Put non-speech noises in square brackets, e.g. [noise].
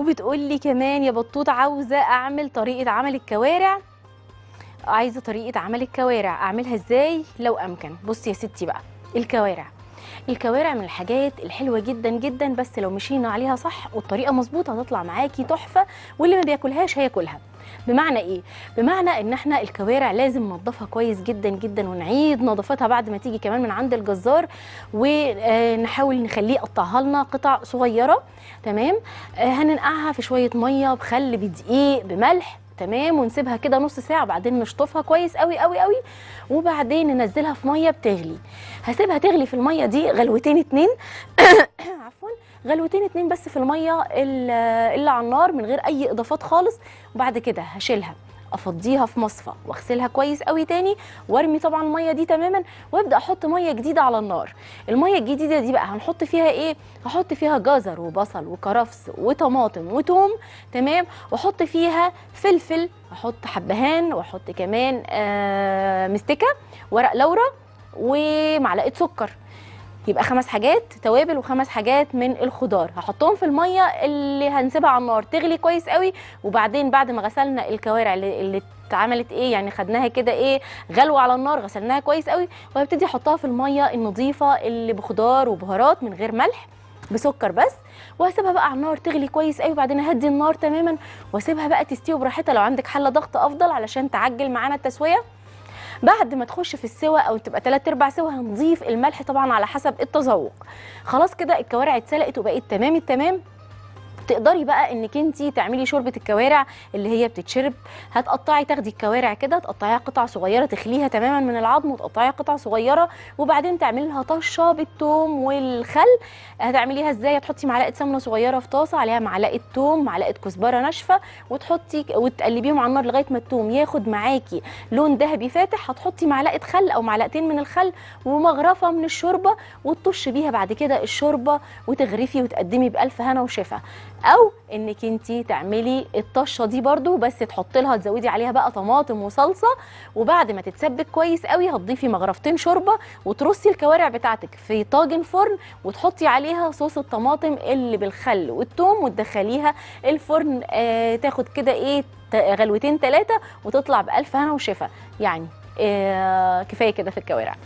وبتقول لي كمان يا بطوط عاوزه اعمل طريقه عمل الكوارع عايزه طريقه عمل الكوارع اعملها ازاي لو امكن بصي يا ستي بقى الكوارع الكوارع من الحاجات الحلوه جدا جدا بس لو مشينا عليها صح والطريقه مظبوطه هتطلع معاكي تحفه واللي ما بياكلهاش هياكلها بمعنى ايه بمعنى ان احنا الكوارع لازم ننضفها كويس جدا جدا ونعيد نظافتها بعد ما تيجي كمان من عند الجزار ونحاول نخليه يقطعها لنا قطع صغيره تمام آه، هننقعها في شويه ميه بخل بدقيق بملح تمام ونسيبها كده نص ساعه وبعدين نشطفها كويس قوي قوي قوي وبعدين ننزلها في ميه بتغلي هسيبها تغلي في الميه دي غلوتين اتنين [coughs] عفوا غلوتين اتنين بس في الميه اللي على النار من غير اي اضافات خالص وبعد كده هشيلها افضيها في مصفى واغسلها كويس قوي تاني وارمي طبعا الميه دي تماما وابدا احط ميه جديده على النار الميه الجديده دي بقى هنحط فيها ايه هحط فيها جزر وبصل وكرفس وطماطم وتوم تمام واحط فيها فلفل احط حبهان واحط كمان آه مستكه ورق لورا ومعلقه سكر يبقى خمس حاجات توابل وخمس حاجات من الخضار هحطهم في الميه اللي هنسيبها على النار تغلي كويس قوي وبعدين بعد ما غسلنا الكوارع اللي, اتعملت ايه يعني خدناها كده ايه غلوه على النار غسلناها كويس قوي وهبتدي احطها في الميه النظيفه اللي بخضار وبهارات من غير ملح بسكر بس وهسيبها بقى على النار تغلي كويس قوي وبعدين اهدي النار تماما واسيبها بقى تستوي براحتها لو عندك حله ضغط افضل علشان تعجل معانا التسويه بعد ما تخش في السوى او تبقى ثلاث ارباع سوى هنضيف الملح طبعا على حسب التذوق خلاص كده الكوارع اتسلقت وبقت تمام التمام تقدري بقى انك انت تعملي شوربه الكوارع اللي هي بتتشرب هتقطعي تاخدي الكوارع كده تقطعيها قطع صغيره تخليها تماما من العظم وتقطعيها قطع صغيره وبعدين تعملي لها طشه بالثوم والخل هتعمليها ازاي هتحطي معلقه سمنه صغيره في طاسه عليها معلقه ثوم معلقه كزبره ناشفه وتحطي وتقلبيهم على النار لغايه ما الثوم ياخد معاكي لون ذهبي فاتح هتحطي معلقه خل او معلقتين من الخل ومغرفه من الشوربه وتطش بيها بعد كده الشوربه وتغرفي وتقدمي بالف هنا وشفا او انك انت تعملي الطشه دي برده بس تحطي لها تزودي عليها بقى طماطم وصلصه وبعد ما تتسبك كويس قوي هتضيفي مغرفتين شوربه وترصي الكوارع بتاعتك في طاجن فرن وتحطي عليها صوص الطماطم اللي بالخل والثوم وتدخليها الفرن آه تاخد كده ايه غلوتين ثلاثه وتطلع بالف هنا وشفا يعني آه كفايه كده في الكوارع